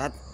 wabarakatuh